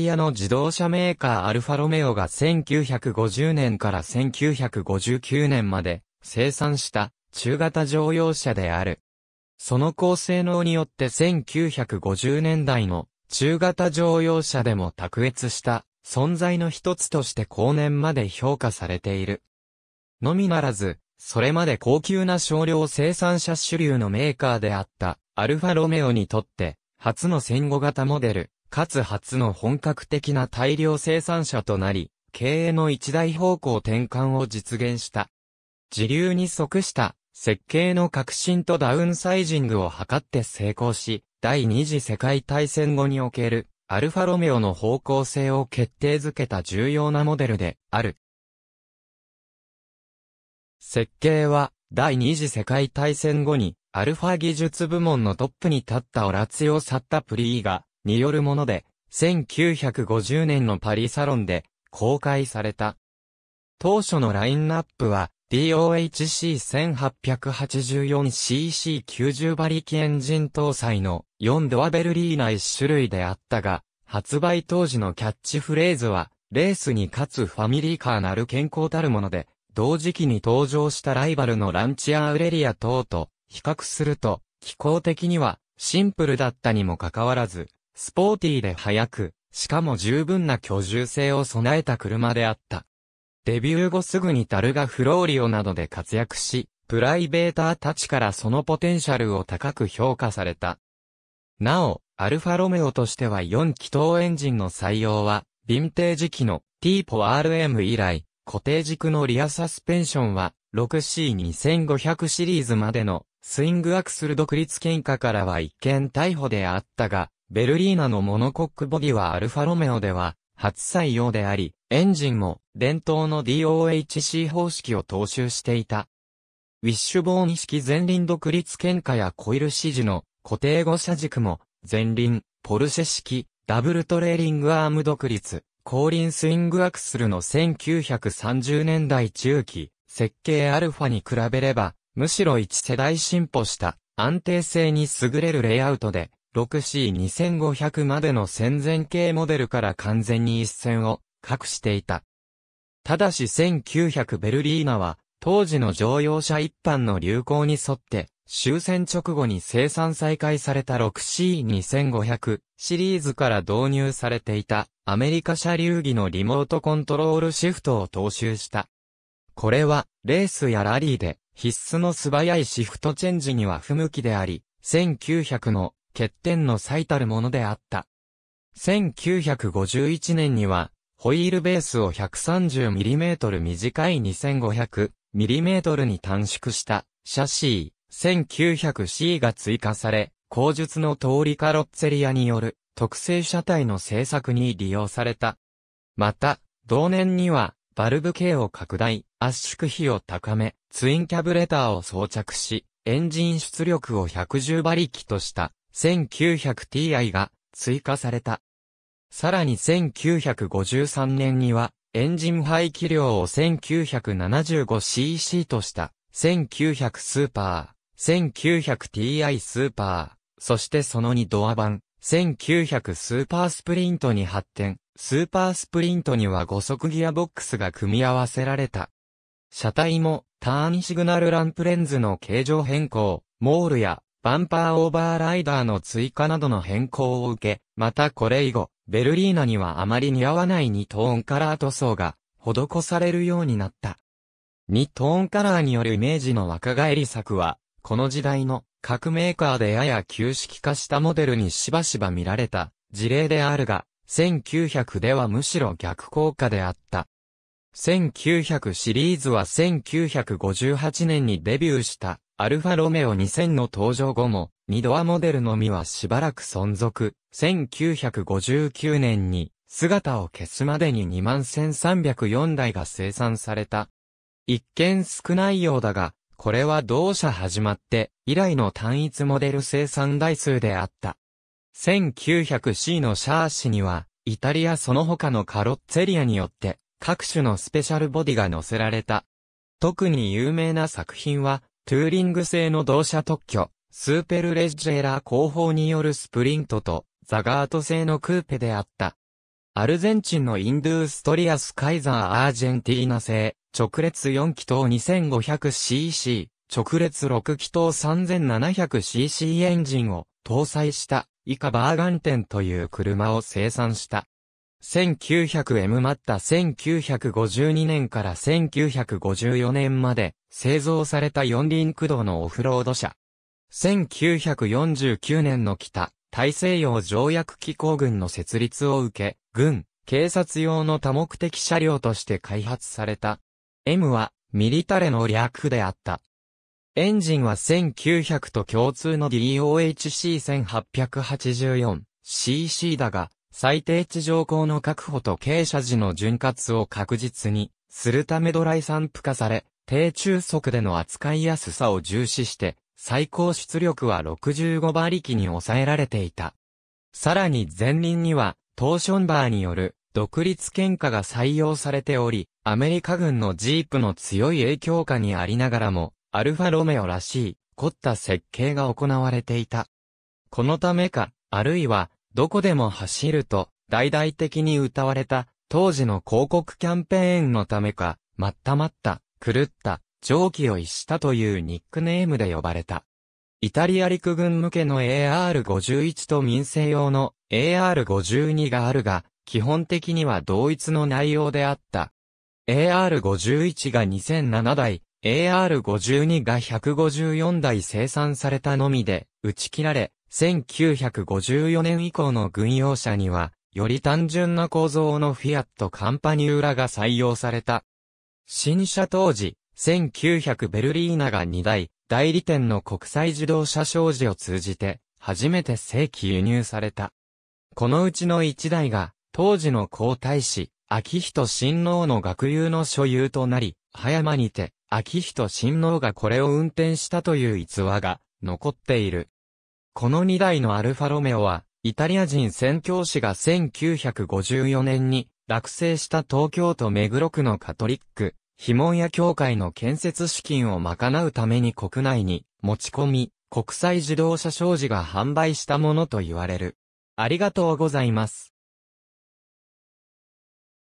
リアの自動車メーカーアルファロメオが1950年から1959年まで生産した中型乗用車である。その高性能によって1950年代の中型乗用車でも卓越した存在の一つとして後年まで評価されている。のみならず、それまで高級な少量生産車主流のメーカーであったアルファロメオにとって初の戦後型モデル、かつ初の本格的な大量生産者となり、経営の一大方向転換を実現した。時流に即した設計の革新とダウンサイジングを図って成功し、第二次世界大戦後におけるアルファロメオの方向性を決定づけた重要なモデルである。設計は第二次世界大戦後にアルファ技術部門のトップに立ったオラツヨ・サッタプリーガによるもので、1950年のパリサロンで公開された。当初のラインナップは、DOHC1884cc90 馬力エンジン搭載の4ドアベルリーナ1種類であったが、発売当時のキャッチフレーズは、レースに勝つファミリーカーなる健康たるもので、同時期に登場したライバルのランチアウレリア等と比較すると、気候的にはシンプルだったにもかかわらず、スポーティーで速く、しかも十分な居住性を備えた車であった。デビュー後すぐにタルガ・フローリオなどで活躍し、プライベーターたちからそのポテンシャルを高く評価された。なお、アルファロメオとしては4気筒エンジンの採用は、ヴィンテージ機の T ポ RM 以来、固定軸のリアサスペンションは 6C2500 シリーズまでのスイングアクスル独立喧嘩からは一見逮捕であったが、ベルリーナのモノコックボディはアルファロメオでは初採用であり、エンジンも伝統の DOHC 方式を踏襲していた。ウィッシュボーン式前輪独立喧嘩やコイル指示の固定誤射軸も前輪、ポルシェ式、ダブルトレーリングアーム独立、後輪スイングアクスルの1930年代中期、設計 α に比べれば、むしろ1世代進歩した安定性に優れるレイアウトで、6C2500 までの戦前系モデルから完全に一線を隠していた。ただし1900ベルリーナは、当時の乗用車一般の流行に沿って、終戦直後に生産再開された 6C2500 シリーズから導入されていたアメリカ車流儀のリモートコントロールシフトを踏襲したこれは、レースやラリーで必須の素早いシフトチェンジには不向きであり、1900の欠点の最たるものであった。1951年には、ホイールベースを 130mm 短い 2500mm に短縮したシャシー 1900C が追加され、後述の通りカロッツェリアによる特製車体の製作に利用された。また、同年にはバルブ径を拡大、圧縮比を高め、ツインキャブレターを装着し、エンジン出力を110馬力とした 1900Ti が追加された。さらに1953年には、エンジン排気量を 1975cc とした1900スーパー、1900Ti スーパー、そしてその2ドア版、1900スーパースプリントに発展、スーパースプリントには5速ギアボックスが組み合わせられた。車体もターンシグナルランプレンズの形状変更、モールやバンパーオーバーライダーの追加などの変更を受け、またこれ以後、ベルリーナにはあまり似合わない2トーンカラー塗装が施されるようになった。2トーンカラーによるイメージの若返り策は、この時代の各メーカーでやや旧式化したモデルにしばしば見られた事例であるが、1900ではむしろ逆効果であった。1900シリーズは1958年にデビューしたアルファロメオ2000の登場後も2ドアモデルのみはしばらく存続。1959年に姿を消すまでに21,304台が生産された。一見少ないようだが、これは同社始まって以来の単一モデル生産台数であった。1900C のシャーシにはイタリアその他のカロッツェリアによって、各種のスペシャルボディが載せられた。特に有名な作品は、トゥーリング製の同社特許、スーペルレッジェラー後方によるスプリントと、ザガート製のクーペであった。アルゼンチンのインドゥーストリアスカイザーアージェンティーナ製、直列4気筒 2500cc、直列6気筒 3700cc エンジンを搭載した。以下バーガンテンという車を生産した。1900M また1952年から1954年まで製造された四輪駆動のオフロード車。1949年の北、大西洋条約機構軍の設立を受け、軍、警察用の多目的車両として開発された。M は、ミリタレの略であった。エンジンは1900と共通の DOHC1884cc だが、最低地上高の確保と傾斜時の潤滑を確実にするためドライ散布化され、低中速での扱いやすさを重視して、最高出力は65馬力に抑えられていた。さらに前輪には、トーションバーによる独立喧嘩が採用されており、アメリカ軍のジープの強い影響下にありながらも、アルファロメオらしい凝った設計が行われていた。このためか、あるいは、どこでも走ると、大々的に歌われた、当時の広告キャンペーンのためか、まったまった、狂った、蒸気を逸したというニックネームで呼ばれた。イタリア陸軍向けの AR51 と民生用の AR52 があるが、基本的には同一の内容であった。AR51 が2007台、AR52 が154台生産されたのみで、打ち切られ、1954年以降の軍用車には、より単純な構造のフィアットカンパニューラが採用された。新車当時、1900ベルリーナが2台、代理店の国際自動車商事を通じて、初めて正規輸入された。このうちの1台が、当時の皇太子、秋人親王の学友の所有となり、葉山にて、秋人親王がこれを運転したという逸話が残っている。この2台のアルファロメオは、イタリア人宣教師が1954年に落成した東京都目黒区のカトリック、非門屋教会の建設資金を賄うために国内に持ち込み、国際自動車商事が販売したものと言われる。ありがとうございます。